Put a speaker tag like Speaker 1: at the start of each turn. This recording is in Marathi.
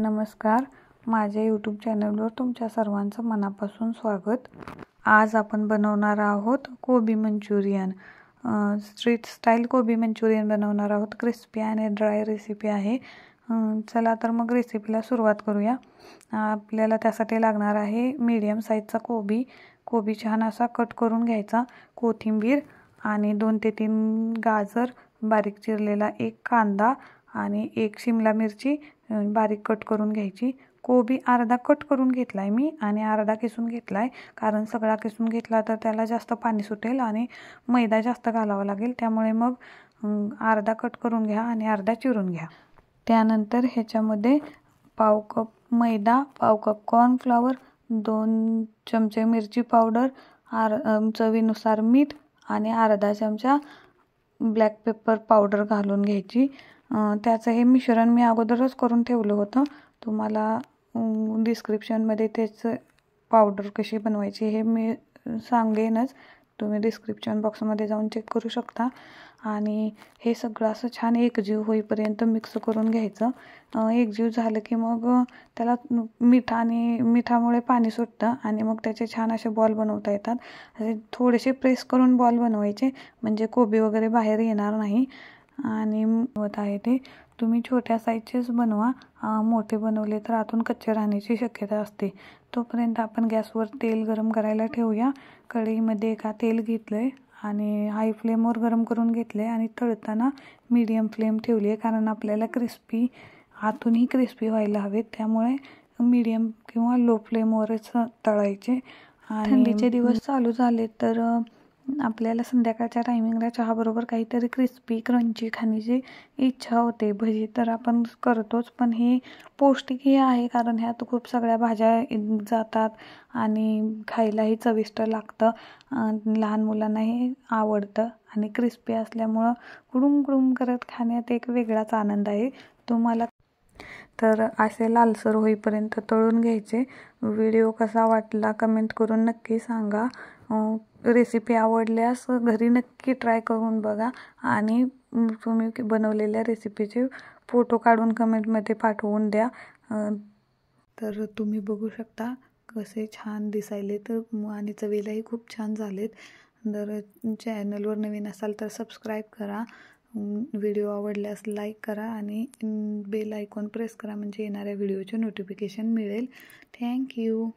Speaker 1: नमस्कार माझ्या यूट्यूब चॅनलवर तुमच्या सर्वांचं मनापासून स्वागत आज आपण बनवणार आहोत कोबी मंचुरियन स्ट्रीट स्टाईल कोबी मंचुरियन बनवणार आहोत क्रिस्पी आणि ड्राय रेसिपी आहे चला तर मग रेसिपीला सुरुवात करूया आपल्याला त्यासाठी लागणार आहे मीडियम साईजचा कोबी कोबी छान असा कट करून घ्यायचा कोथिंबीर आणि दोन ते तीन गाजर बारीक चिरलेला एक कांदा आणि एक शिमला मिरची बारीक कट करून घ्यायची कोबी अर्धा कट करून घेतला आहे मी आणि अर्धा किसून घेतला आहे कारण सगळा किसून घेतला तर त्याला जास्त पाणी सुटेल आणि मैदा जास्त घालावा लागेल त्यामुळे मग अर्धा कट करून घ्या आणि अर्धा चिरून घ्या त्यानंतर ह्याच्यामध्ये पाव कप मैदा पाव कप कॉर्नफ्लॉवर दोन चमचे मिरची पावडर आर चवीनुसार मीठ आणि अर्धा चमचा ब्लॅक पेपर पावडर घालून घ्यायची त्याचं हे मिश्रण मी अगोदरच करून ठेवलं होतं तुम्हाला डिस्क्रिप्शनमध्ये त्याचं पावडर कशी बनवायची हे मी सांगेनच तुम्ही डिस्क्रिप्शन बॉक्समध्ये जाऊन चेक करू शकता आणि हे सगळं असं छान एकजीव होईपर्यंत मिक्स करून घ्यायचं एकजीव झालं की मग त्याला मीठ आणि मिठामुळे पाणी सुटतं आणि मग त्याचे छान असे बॉल बनवता येतात असे थोडेसे प्रेस करून बॉल बनवायचे म्हणजे कोबी वगैरे बाहेर येणार नाही आणि होत आहे ते तुम्ही छोट्या साईजचेच बनवा मोठे बनवले तर आतून कच्चे राहण्याची शक्यता असते तोपर्यंत आपण गॅसवर तेल गरम करायला ठेवूया कढईमध्ये एका तेल घेतलं आहे आणि हाय फ्लेमवर गरम करून घेतलं आहे आणि तळताना मीडियम फ्लेम ठेवली आहे कारण आपल्याला क्रिस्पी आतूनही क्रिस्पी व्हायला हवेत त्यामुळे मीडियम किंवा लो फ्लेमवरच तळायचे थंडीचे दिवस चालू झाले तर आपल्याला संध्याकाळच्या टायमिंगला चहाबरोबर काहीतरी क्रिस्पी क्रंची खाण्याची इच्छा होते भजी तर आपण करतोच पण ही पौष्टिक आहे कारण ह्यात खूप सगळ्या भाज्या जातात आणि खायलाही चविष्ट लागतं लहान मुलांना हे आवडतं आणि क्रिस्पी असल्यामुळं कुडूम कुडूम करत खाण्यात एक वेगळाच आनंद आहे तुम्हाला तर असे लालसर होईपर्यंत तळून घ्यायचे व्हिडिओ कसा वाटला कमेंट करून नक्की सांगा रेसिपी आवडल्यास घरी नक्की ट्राय करून बघा आणि तुम्ही बनवलेल्या रेसिपीचे फोटो काढून कमेंटमध्ये पाठवून द्या तर तुम्ही बघू शकता कसे छान दिसायले तर आणि चवीलाही खूप छान झालेत जर चॅनलवर नवीन असाल तर सबस्क्राईब करा व्हिडिओ आवडल्यास लाईक करा आणि बेल आयकॉन प्रेस करा म्हणजे येणाऱ्या व्हिडिओचे नोटिफिकेशन मिळेल थँक्यू